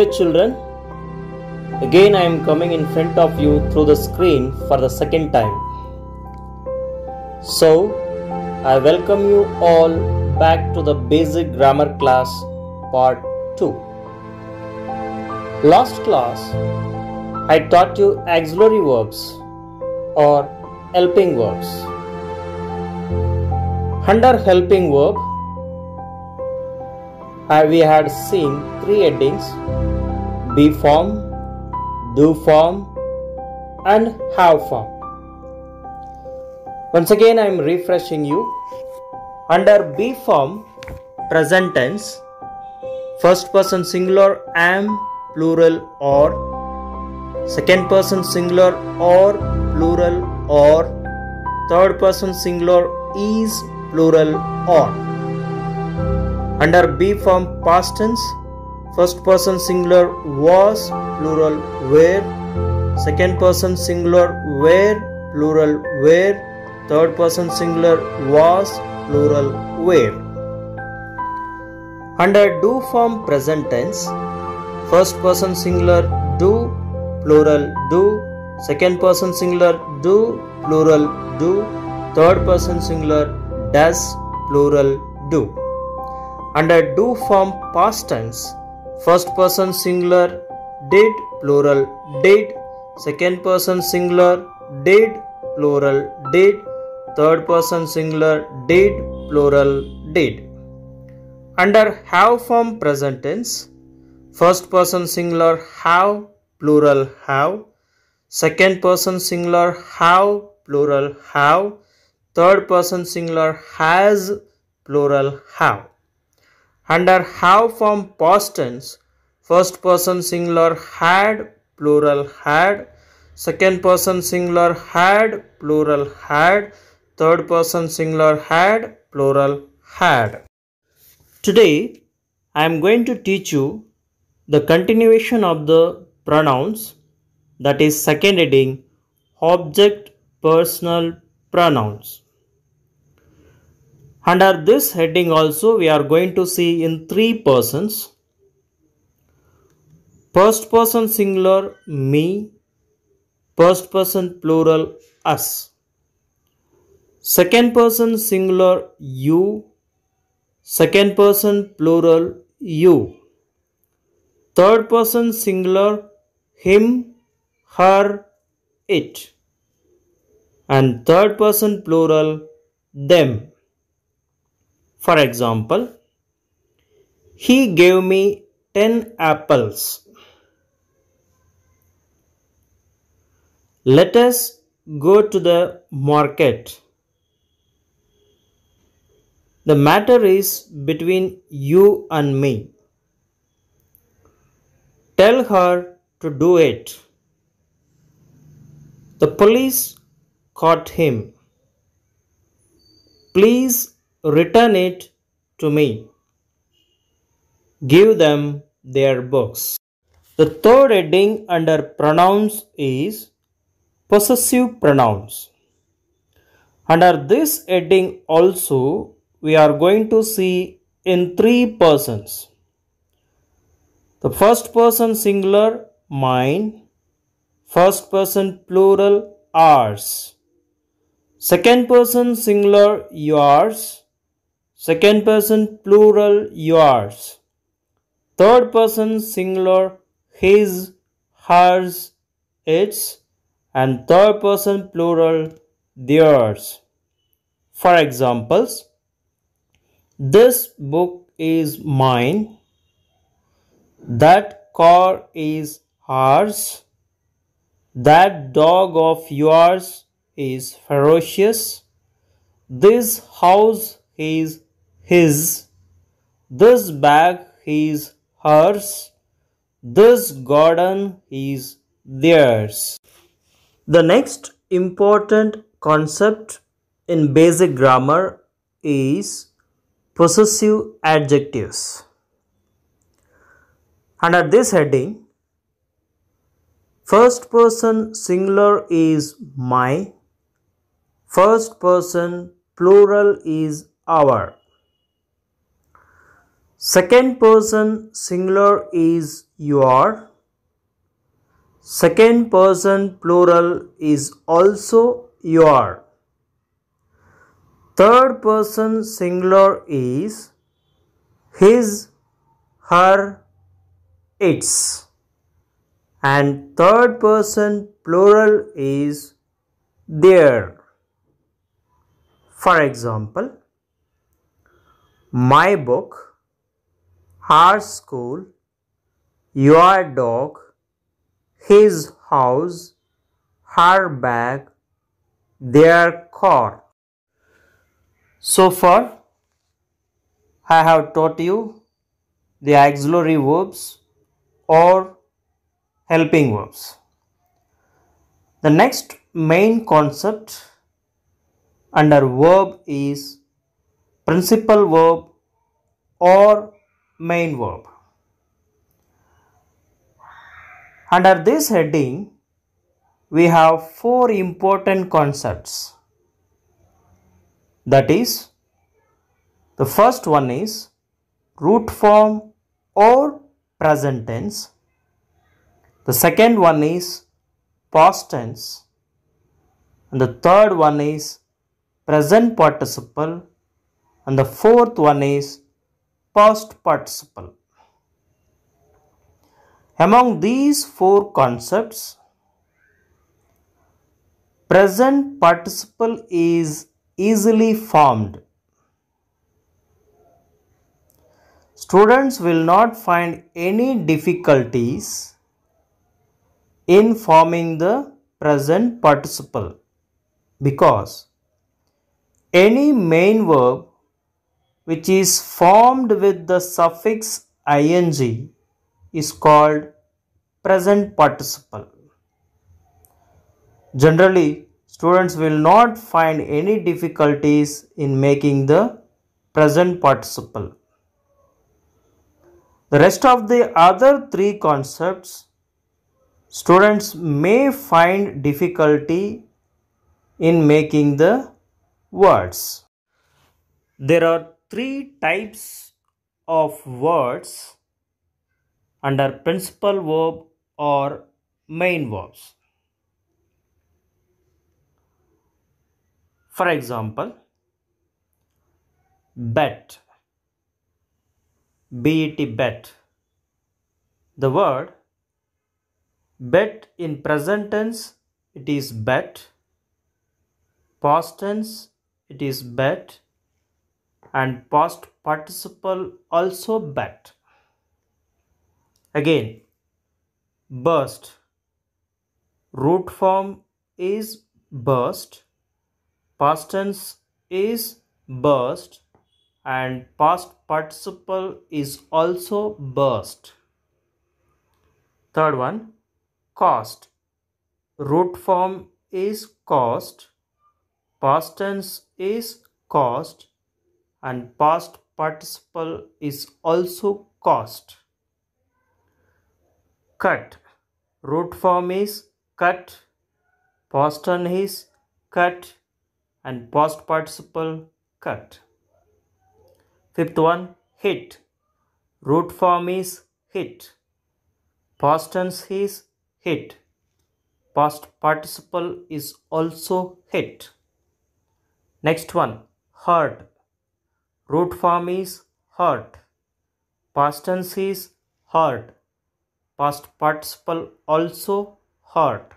Dear children, again I am coming in front of you through the screen for the second time. So, I welcome you all back to the basic grammar class part 2. Last class, I taught you auxiliary verbs or helping verbs. Under helping verb, we had seen three endings be form, do form, and have form. Once again, I am refreshing you. Under be form, present tense, first person singular am, plural or, second person singular or, plural or, third person singular is, plural or. Under be form past tense, First person singular was, plural were. Second person singular were, plural were. Third person singular was, plural were. Under do form present tense, first person singular do, plural do. Second person singular do, plural do. Third person singular does, plural do. Under do form past tense, First person singular did plural did. Second person singular did plural did. Third person singular did plural did. Under have form present tense, first person singular have plural have second person singular have plural have third person singular has plural have under have form past tense, first person singular had, plural had, second person singular had, plural had, third person singular had, plural had. Today, I am going to teach you the continuation of the pronouns that is second heading object personal pronouns. Under this heading also we are going to see in three persons. First person singular me, first person plural us. Second person singular you, second person plural you. Third person singular him, her, it. And third person plural them. For example, he gave me 10 apples. Let us go to the market. The matter is between you and me. Tell her to do it. The police caught him. Please return it to me. Give them their books. The third heading under pronouns is possessive pronouns. Under this heading also we are going to see in three persons. The first person singular mine, first person plural ours, second person singular yours, Second person plural yours. Third person singular his, hers, its. And third person plural theirs. For examples, this book is mine. That car is ours. That dog of yours is ferocious. This house is his, this bag is hers, this garden is theirs. The next important concept in basic grammar is possessive adjectives. Under this heading, first person singular is my, first person plural is our. Second person singular is your. Second person plural is also your. Third person singular is his, her, its. And third person plural is their. For example, my book her school, your dog, his house, her bag, their car. So far, I have taught you the auxiliary verbs or helping verbs. The next main concept under verb is principal verb or main verb. Under this heading, we have four important concepts. That is, the first one is root form or present tense. The second one is past tense. And the third one is present participle. And the fourth one is past participle. Among these four concepts, present participle is easily formed. Students will not find any difficulties in forming the present participle because any main verb which is formed with the suffix ing is called present participle. Generally, students will not find any difficulties in making the present participle. The rest of the other three concepts students may find difficulty in making the words. There are three types of words under principal verb or main verbs. For example, bet, bet, bet. The word bet in present tense it is bet, past tense it is bet, and past participle also but again burst root form is burst past tense is burst and past participle is also burst third one cost root form is cost past tense is cost and past participle is also cost. Cut. Root form is cut. Past tense is cut. And past participle cut. Fifth one. Hit. Root form is hit. Past tense is hit. Past participle is also hit. Next one. Heard root form is hurt. Past tense is hurt. Past participle also hurt.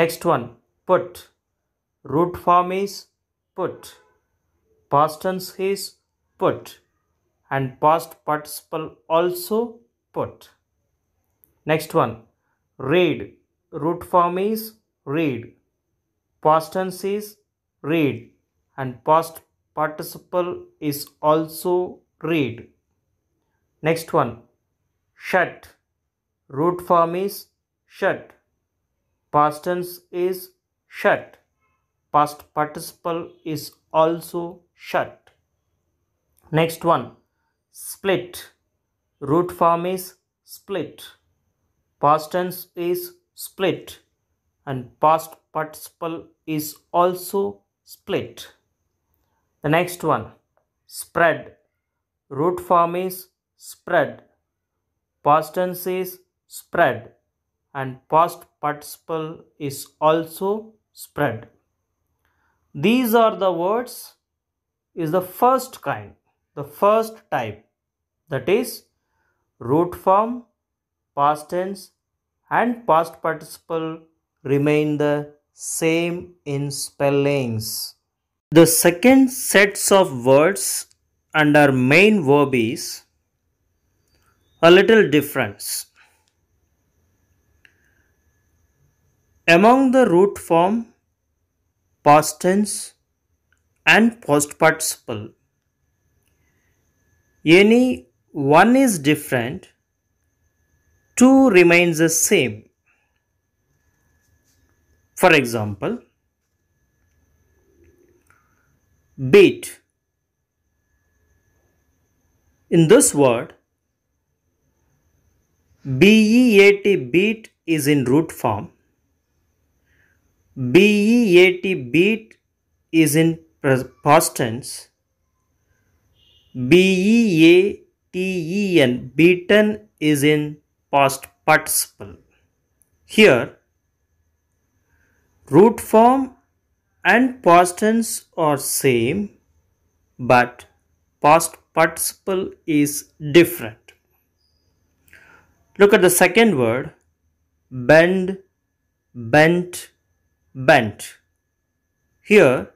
Next one, put. Root form is put. Past tense is put. And past participle also put. Next one, read. Root form is read. Past tense is read. And past participle is also read next one shut root form is shut past tense is shut past participle is also shut next one split root form is split past tense is split and past participle is also split the next one spread. Root form is spread. Past tense is spread. And past participle is also spread. These are the words is the first kind, the first type that is root form, past tense and past participle remain the same in spellings. The second sets of words under main verb is a little difference. Among the root form, past tense and post participle, any one is different, two remains the same. For example, beat. In this word, BEAT beat is in root form. BEAT beat is in past tense. B-E-A-T-E-N beaten is in past participle. Here, root form and past tense are same but past participle is different. Look at the second word bend, bent, bent. Here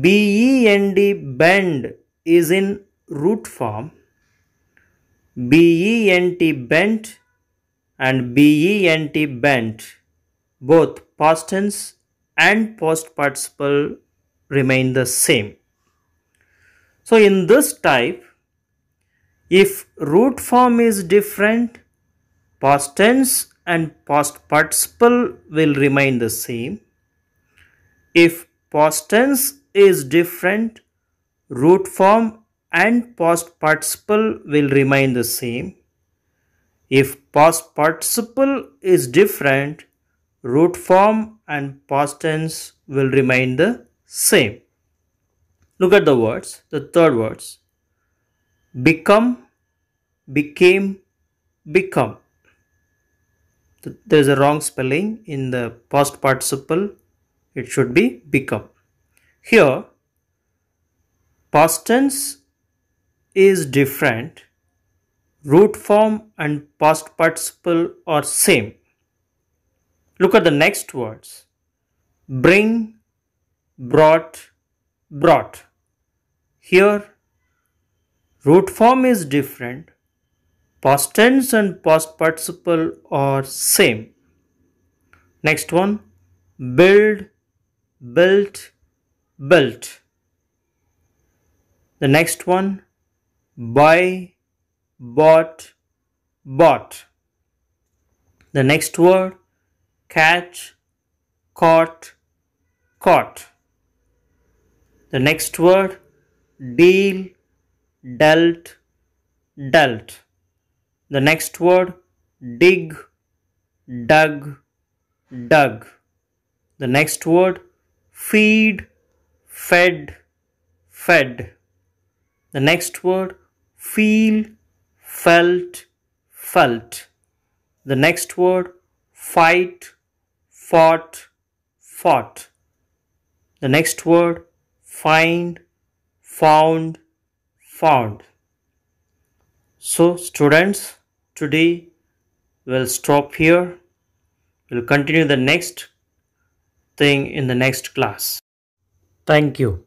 B-E-N-D bend is in root form. B-E-N-T bent and B-E-N-T bent both past tense and past participle remain the same. So in this type, if root form is different, past tense and past participle will remain the same. If past tense is different, root form and past participle will remain the same. If past participle is different, root form and past tense will remain the same. Look at the words, the third words. Become, became, become. There is a wrong spelling in the past participle. It should be become. Here, past tense is different. Root form and past participle are same Look at the next words. Bring, brought, brought. Here, root form is different. Past tense and past participle are same. Next one, build, built, built. The next one, buy, bought, bought. The next word, catch, caught, caught. The next word deal, dealt, dealt. The next word dig, dug, dug. The next word feed, fed, fed. The next word feel, felt, felt. The next word fight, fought, fought. The next word, find, found, found. So students, today we'll stop here. We'll continue the next thing in the next class. Thank you.